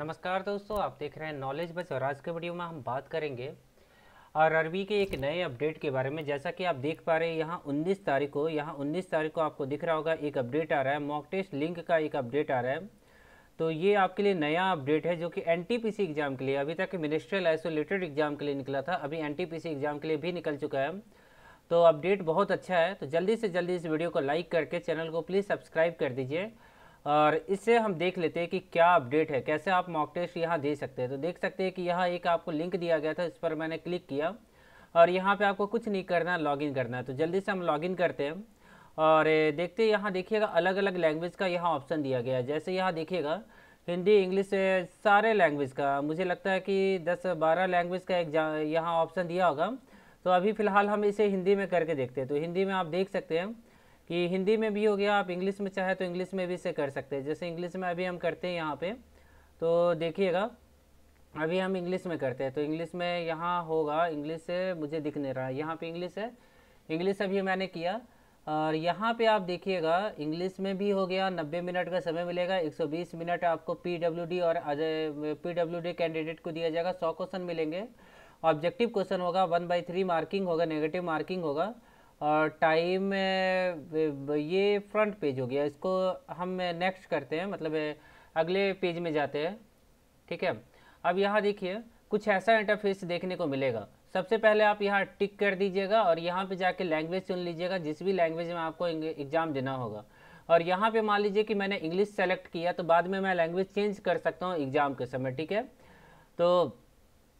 नमस्कार दोस्तों आप देख रहे हैं नॉलेज बस और आज के वीडियो में हम बात करेंगे और अरबी के एक नए अपडेट के बारे में जैसा कि आप देख पा रहे हैं यहाँ 19 तारीख को यहाँ 19 तारीख को आपको दिख रहा होगा एक अपडेट आ रहा है मॉक टेस्ट लिंक का एक अपडेट आ रहा है तो ये आपके लिए नया अपडेट है जो कि एन एग्ज़ाम के लिए अभी तक मिनिस्ट्रियल आइसोलेटेड एग्ज़ाम के लिए निकला था अभी एन एग्ज़ाम के लिए भी निकल चुका है तो अपडेट बहुत अच्छा है तो जल्दी से जल्दी इस वीडियो को लाइक करके चैनल को प्लीज़ सब्सक्राइब कर दीजिए और इससे हम देख लेते हैं कि क्या अपडेट है कैसे आप मॉक टेस्ट यहाँ दे सकते हैं तो देख सकते हैं कि यहाँ एक आपको लिंक दिया गया था इस पर मैंने क्लिक किया और यहाँ पे आपको कुछ नहीं करना लॉगिन करना है तो जल्दी से हम लॉगिन करते हैं और देखते हैं यहाँ देखिएगा अलग अलग लैंग्वेज का यहाँ ऑप्शन दिया गया है जैसे यहाँ देखिएगा हिंदी इंग्लिश सारे लैंग्वेज का मुझे लगता है कि दस बारह लैंग्वेज का एक यहाँ ऑप्शन दिया होगा तो अभी फ़िलहाल हम इसे हिंदी में करके देखते हैं तो हिंदी में आप देख सकते हैं कि हिंदी में भी हो गया आप इंग्लिश में चाहे तो इंग्लिश में भी इसे कर सकते हैं जैसे इंग्लिश में अभी हम करते हैं यहाँ पे तो देखिएगा अभी हम इंग्लिश में करते हैं तो इंग्लिश में यहाँ होगा इंग्लिश से मुझे दिख नहीं रहा है यहाँ पे इंग्लिश है इंग्लिश अभी मैंने किया और यहाँ पे आप देखिएगा इंग्लिश में भी हो गया 90 मिनट का समय मिलेगा 120 मिनट आपको पी और अजय पी कैंडिडेट को दिया जाएगा 100 क्वेश्चन मिलेंगे ऑब्जेक्टिव क्वेश्चन होगा वन बाई थ्री मार्किंग होगा नेगेटिव मार्किंग होगा और टाइम ये फ्रंट पेज हो गया इसको हम नेक्स्ट करते हैं मतलब अगले पेज में जाते हैं ठीक है अब यहाँ देखिए कुछ ऐसा इंटरफेस देखने को मिलेगा सबसे पहले आप यहाँ टिक कर दीजिएगा और यहाँ पे जाके लैंग्वेज चुन लीजिएगा जिस भी लैंग्वेज में आपको एग्ज़ाम देना होगा और यहाँ पे मान लीजिए कि मैंने इंग्लिश सेलेक्ट किया तो बाद में मैं लैंग्वेज चेंज कर सकता हूँ एग्ज़ाम के समय ठीक है तो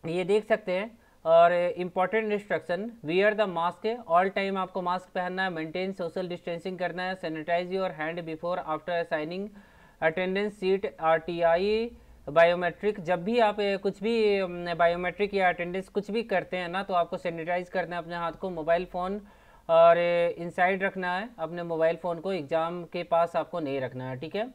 ये देख सकते हैं और important instruction wear the mask all time आपको मास्क पहनना है मेंटेन सोशल डिस्टेंसिंग करना है sanitise your hand before after assigning attendance sheet R T I biometric जब भी आप कुछ भी बायोमेट्रिक या अटेंडेंस कुछ भी करते हैं ना तो आपको सैनिटाइज करना है अपने हाथ को मोबाइल फ़ोन और इनसाइड रखना है अपने मोबाइल फ़ोन को एग्ज़ाम के पास आपको नहीं रखना है ठीक है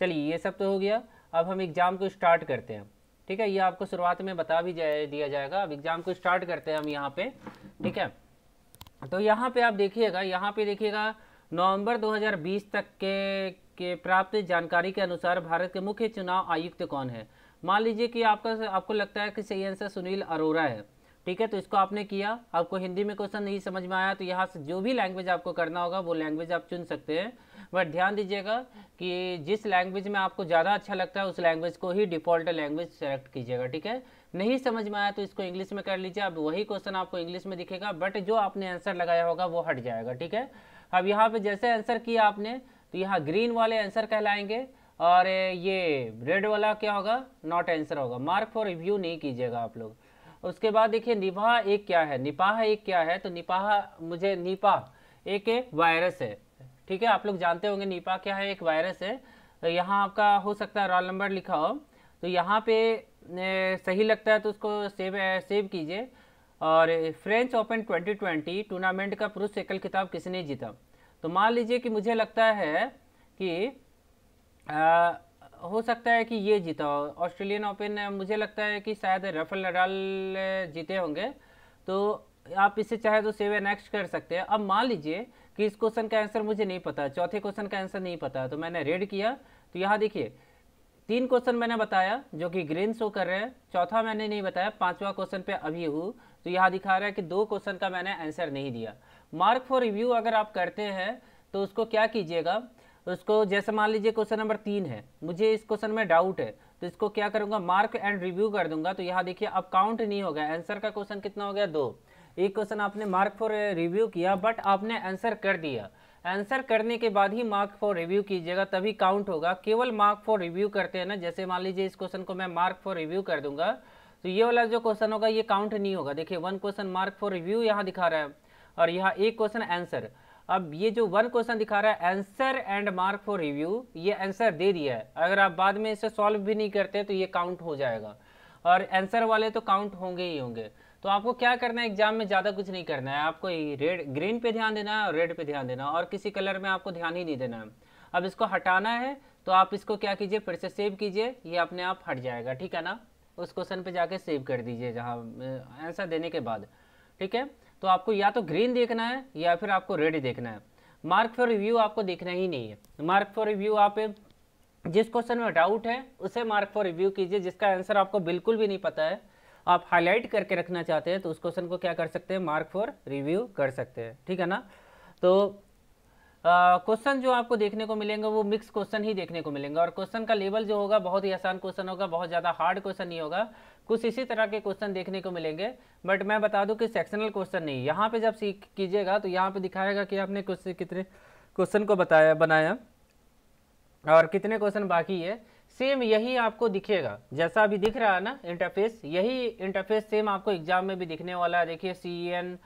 चलिए ये सब तो हो गया अब हम एग्ज़ाम को स्टार्ट करते हैं ठीक है ये आपको शुरुआत में बता भी जाए दिया जाएगा अब एग्ज़ाम को स्टार्ट करते हैं हम यहाँ पे ठीक है तो यहाँ पे आप देखिएगा यहाँ पे देखिएगा नवंबर 2020 तक के के प्राप्त जानकारी के अनुसार भारत के मुख्य चुनाव आयुक्त कौन है मान लीजिए कि आपका आपको लगता है कि सही आंसर सुनील अरोरा है ठीक है तो इसको आपने किया आपको हिंदी में क्वेश्चन नहीं समझ में आया तो यहाँ से जो भी लैंग्वेज आपको करना होगा वो लैंग्वेज आप चुन सकते हैं बट ध्यान दीजिएगा कि जिस लैंग्वेज में आपको ज़्यादा अच्छा लगता है उस लैंग्वेज को ही डिफ़ॉल्ट लैंग्वेज सेलेक्ट कीजिएगा ठीक है नहीं समझ में आया तो इसको इंग्लिश में कर लीजिए अब वही क्वेश्चन आपको इंग्लिश में दिखेगा बट जो आपने आंसर लगाया होगा वो हट जाएगा ठीक है अब यहाँ पर जैसे आंसर किया आपने तो यहाँ ग्रीन वाले आंसर कहलाएंगे और ये रेड वाला क्या होगा नॉट आंसर होगा मार्क फॉर रिव्यू नहीं कीजिएगा आप लोग उसके बाद देखिए निपाह एक क्या है निपाह एक क्या है तो निपाह मुझे निपाह एक वायरस है ठीक है आप लोग जानते होंगे निपाह क्या है एक वायरस है तो यहाँ आपका हो सकता है रोल नंबर लिखा हो तो यहाँ पे सही लगता है तो उसको सेव सेव कीजिए और फ्रेंच ओपन 2020 टूर्नामेंट का पुरुष एकल खिताब किसने जीता तो मान लीजिए कि मुझे लगता है कि आ, हो सकता है कि ये जीता हो ऑस्ट्रेलियन ओपन मुझे लगता है कि शायद रफल नडाल जीते होंगे तो आप इसे चाहे तो सेव नेक्स्ट कर सकते हैं अब मान लीजिए कि इस क्वेश्चन का आंसर मुझे नहीं पता चौथे क्वेश्चन का आंसर नहीं पता तो मैंने रेड किया तो यहाँ देखिए तीन क्वेश्चन मैंने बताया जो कि ग्रीन शो कर रहे हैं चौथा मैंने नहीं बताया पांचवा क्वेश्चन पे अभी हूँ तो यहाँ दिखा रहा है कि दो क्वेश्चन का मैंने आंसर नहीं दिया मार्क फॉर रिव्यू अगर आप करते हैं तो उसको क्या कीजिएगा उसको तो जैसे मान लीजिए क्वेश्चन नंबर तीन है मुझे इस क्वेश्चन में डाउट है तो इसको क्या करूंगा मार्क एंड रिव्यू कर दूंगा तो यहाँ देखिए अब काउंट नहीं होगा आंसर का क्वेश्चन कितना हो गया दो एक क्वेश्चन आपने मार्क फॉर रिव्यू किया बट आपने आंसर कर दिया आंसर करने के बाद ही मार्क फॉर रिव्यू कीजिएगा तभी काउंट होगा केवल मार्क फॉर रिव्यू करते हैं ना जैसे मान लीजिए इस क्वेश्चन को मैं मार्क फॉर रिव्यू कर दूंगा तो ये वाला जो क्वेश्चन होगा ये काउंट नहीं होगा देखिए one question mark for review यहाँ दिखा रहा है और यहाँ एक क्वेश्चन आंसर अब ये जो वन क्वेश्चन दिखा रहा है answer and mark for review ये आंसर दे दिया है अगर आप बाद में इसे सॉल्व भी नहीं करते तो ये काउंट हो जाएगा और आंसर वाले तो काउंट होंगे ही होंगे तो आपको क्या करना है एग्जाम में ज़्यादा कुछ नहीं करना है आपको रेड ग्रीन पे ध्यान देना है और रेड पे ध्यान देना है और किसी कलर में आपको ध्यान ही नहीं देना है अब इसको हटाना है तो आप इसको क्या कीजिए फिर से सेव कीजिए ये अपने आप हट जाएगा ठीक है ना उस क्वेश्चन पे जाके सेव कर दीजिए जहाँ आंसर देने के बाद ठीक है तो आपको या तो ग्रीन देखना है या फिर आपको रेड देखना है मार्क फॉर रिव्यू आपको देखना ही नहीं है मार्क फॉर रिव्यू आप जिस क्वेश्चन में डाउट है उसे मार्क फॉर रिव्यू कीजिए जिसका आंसर आपको बिल्कुल भी नहीं पता है आप हाईलाइट करके रखना चाहते हैं तो उस क्वेश्चन को क्या कर सकते हैं मार्क फॉर रिव्यू कर सकते हैं ठीक है ना तो क्वेश्चन जो आपको देखने को मिलेंगे वो मिक्स क्वेश्चन ही देखने को मिलेंगे और क्वेश्चन का लेवल जो होगा बहुत ही आसान क्वेश्चन होगा बहुत ज़्यादा हार्ड क्वेश्चन नहीं होगा कुछ इसी तरह के क्वेश्चन देखने को मिलेंगे बट मैं बता दूं कि सेक्शनल क्वेश्चन नहीं यहाँ पे जब सीख कीजिएगा तो यहाँ पे दिखाएगा कि आपने कुछ कितने क्वेश्चन को बताया बनाया और कितने क्वेश्चन बाकी है सेम यही आपको दिखेगा जैसा अभी दिख रहा है ना इंटरफेस यही इंटरफेस सेम आपको एग्जाम में भी दिखने वाला है देखिए C N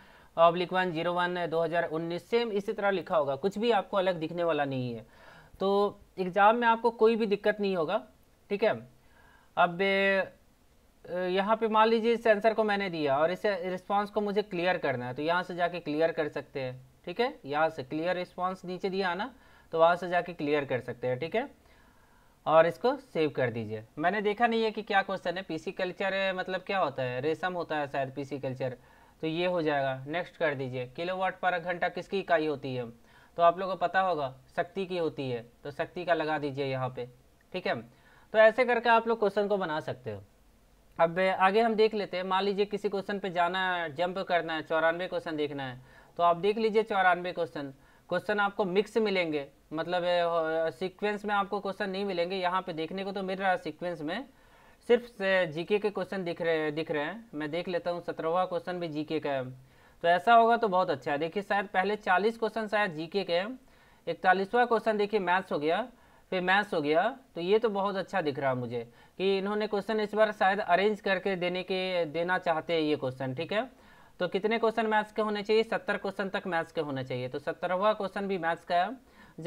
oblique one zero one दो हज़ार उन्नीस सेम इसी तरह लिखा होगा कुछ भी आपको अलग दिखने वाला नहीं है तो एग्ज़ाम में आपको कोई भी दिक्कत नहीं होगा ठीक है अब यहाँ पे मान लीजिए इस आंसर को मैंने दिया और इस रिस्पॉन्स को मुझे क्लियर करना है तो यहाँ से जाके क्लियर कर सकते हैं ठीक है यहाँ से क्लियर रिस्पॉन्स नीचे दिया ना तो वहाँ से जाके क्लियर कर सकते हैं ठीक है और इसको सेव कर दीजिए मैंने देखा नहीं है कि क्या क्वेश्चन है पीसी कल्चर मतलब क्या होता है रेशम होता है शायद पीसी कल्चर तो ये हो जाएगा नेक्स्ट कर दीजिए किलोवाट पर घंटा किसकी इकाई होती है तो आप लोगों को पता होगा शक्ति की होती है तो शक्ति का लगा दीजिए यहाँ पे ठीक है तो ऐसे करके आप लोग क्वेश्चन को बना सकते हो अब आगे हम देख लेते हैं मान लीजिए किसी क्वेश्चन पे जाना है जंप करना है चौरानवे क्वेश्चन देखना है तो आप देख लीजिए चौरानवे क्वेश्चन क्वेश्चन आपको मिक्स मिलेंगे मतलब सीक्वेंस में आपको क्वेश्चन नहीं मिलेंगे यहाँ पे देखने को तो मिल रहा है सीक्वेंस में सिर्फ जीके के क्वेश्चन दिख रहे दिख रहे हैं मैं देख लेता हूँ सत्रहवा क्वेश्चन भी जीके का है तो ऐसा होगा तो बहुत अच्छा है देखिए शायद पहले चालीस क्वेश्चन शायद जीके के हैं इकतालीसवा क्वेश्चन देखिए मैथ्स हो गया फिर मैथ्स हो गया तो ये तो बहुत अच्छा दिख रहा मुझे कि इन्होंने क्वेश्चन इस बार शायद अरेंज करके देने के देना चाहते हैं ये क्वेश्चन ठीक है तो कितने क्वेश्चन मैथ्स के होने चाहिए सत्तर क्वेश्चन तक मैथ्स के होने चाहिए तो सत्तरवा क्वेश्चन भी मैथ्स का है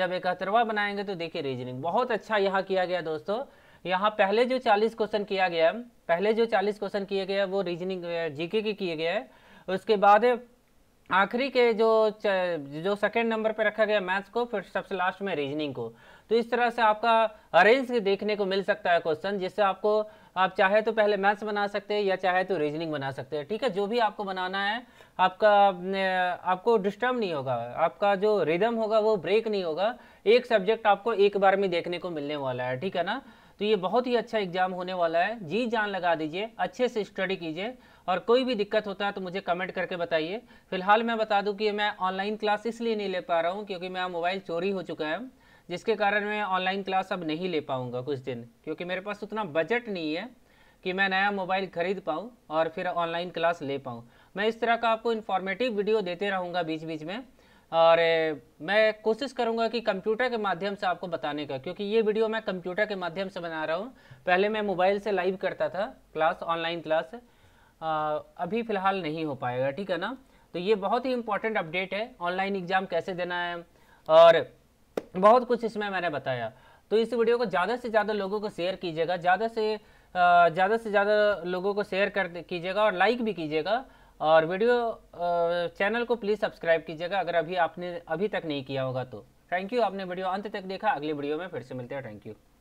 जब इकहत्तरवा बनाएंगे तो देखिए रीजनिंग बहुत अच्छा यहाँ किया गया दोस्तों यहाँ पहले जो चालीस क्वेश्चन किया गया पहले जो चालीस क्वेश्चन किए गए वो रीजनिंग जीके के किए गए उसके बाद आखिरी के जो जो सेकंड नंबर पे रखा गया मैथ्स को फिर सबसे लास्ट में रीजनिंग को तो इस तरह से आपका अरेंज देखने को मिल सकता है क्वेश्चन जिससे आपको आप चाहे तो पहले मैथ्स बना सकते हैं या चाहे तो रीजनिंग बना सकते हैं ठीक है जो भी आपको बनाना है आपका आपको डिस्टर्ब नहीं होगा आपका जो रिदम होगा वो ब्रेक नहीं होगा एक सब्जेक्ट आपको एक बार में देखने को मिलने वाला है ठीक है ना तो ये बहुत ही अच्छा एग्जाम होने वाला है जी जान लगा दीजिए अच्छे से स्टडी कीजिए और कोई भी दिक्कत होता है तो मुझे कमेंट करके बताइए फिलहाल मैं बता दूं कि मैं ऑनलाइन क्लास इसलिए नहीं ले पा रहा हूँ क्योंकि मेरा मोबाइल चोरी हो चुका है जिसके कारण मैं ऑनलाइन क्लास अब नहीं ले पाऊँगा कुछ दिन क्योंकि मेरे पास उतना बजट नहीं है कि मैं नया मोबाइल खरीद पाऊँ और फिर ऑनलाइन क्लास ले पाऊँ मैं इस तरह का आपको इन्फॉर्मेटिव वीडियो देते रहूँगा बीच बीच में और मैं कोशिश करूँगा कि कंप्यूटर के माध्यम से आपको बताने का क्योंकि ये वीडियो मैं कंप्यूटर के माध्यम से बना रहा हूँ पहले मैं मोबाइल से लाइव करता था क्लास ऑनलाइन क्लास अभी फ़िलहाल नहीं हो पाएगा ठीक है ना तो ये बहुत ही इंपॉर्टेंट अपडेट है ऑनलाइन एग्ज़ाम कैसे देना है और बहुत कुछ इसमें मैंने बताया तो इस वीडियो को ज़्यादा से ज़्यादा लोगों को शेयर कीजिएगा ज़्यादा से ज़्यादा से ज़्यादा लोगों को शेयर कर कीजिएगा और लाइक भी कीजिएगा और वीडियो चैनल को प्लीज़ सब्सक्राइब कीजिएगा अगर अभी आपने अभी तक नहीं किया होगा तो थैंक यू आपने वीडियो अंत तक देखा अगले वीडियो में फिर से मिलते हैं थैंक यू